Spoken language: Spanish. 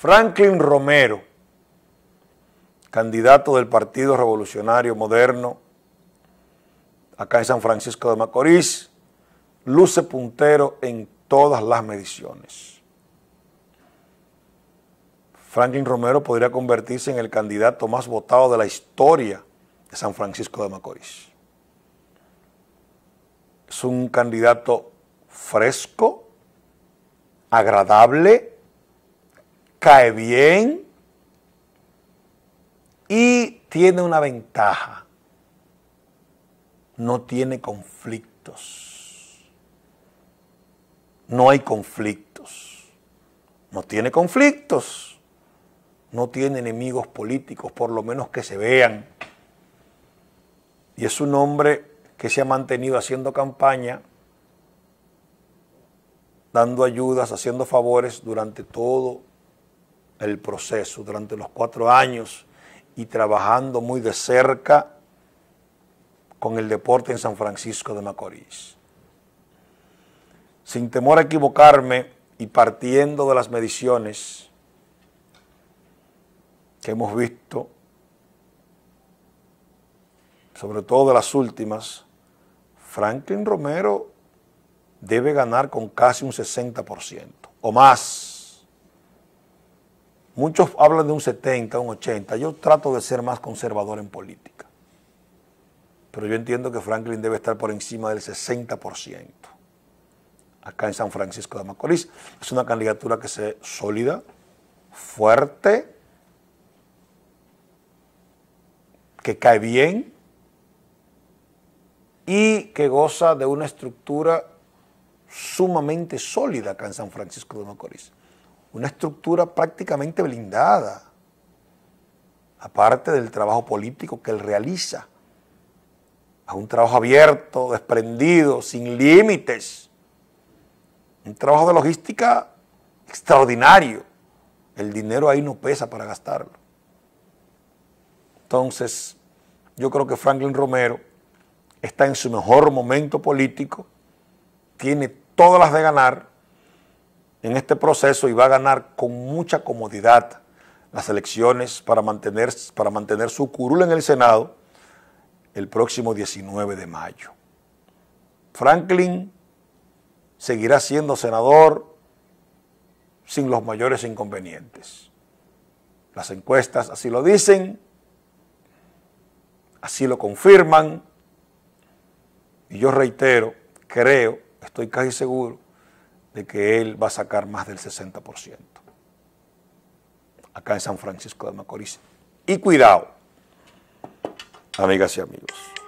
Franklin Romero, candidato del Partido Revolucionario Moderno, acá en San Francisco de Macorís, luce puntero en todas las mediciones. Franklin Romero podría convertirse en el candidato más votado de la historia de San Francisco de Macorís. Es un candidato fresco, agradable, cae bien y tiene una ventaja. No tiene conflictos. No hay conflictos. No tiene conflictos. No tiene enemigos políticos, por lo menos que se vean. Y es un hombre que se ha mantenido haciendo campaña dando ayudas, haciendo favores durante todo el proceso durante los cuatro años y trabajando muy de cerca con el deporte en San Francisco de Macorís. Sin temor a equivocarme y partiendo de las mediciones que hemos visto, sobre todo de las últimas, Franklin Romero debe ganar con casi un 60% o más. Muchos hablan de un 70, un 80. Yo trato de ser más conservador en política. Pero yo entiendo que Franklin debe estar por encima del 60%. Acá en San Francisco de Macorís. Es una candidatura que se sólida, fuerte, que cae bien y que goza de una estructura sumamente sólida acá en San Francisco de Macorís una estructura prácticamente blindada, aparte del trabajo político que él realiza, a un trabajo abierto, desprendido, sin límites, un trabajo de logística extraordinario. El dinero ahí no pesa para gastarlo. Entonces, yo creo que Franklin Romero está en su mejor momento político, tiene todas las de ganar en este proceso y va a ganar con mucha comodidad las elecciones para mantener, para mantener su curul en el Senado el próximo 19 de mayo. Franklin seguirá siendo senador sin los mayores inconvenientes. Las encuestas así lo dicen, así lo confirman, y yo reitero, creo, estoy casi seguro, de que él va a sacar más del 60%. Acá en San Francisco de Macorís. Y cuidado, amigas y amigos.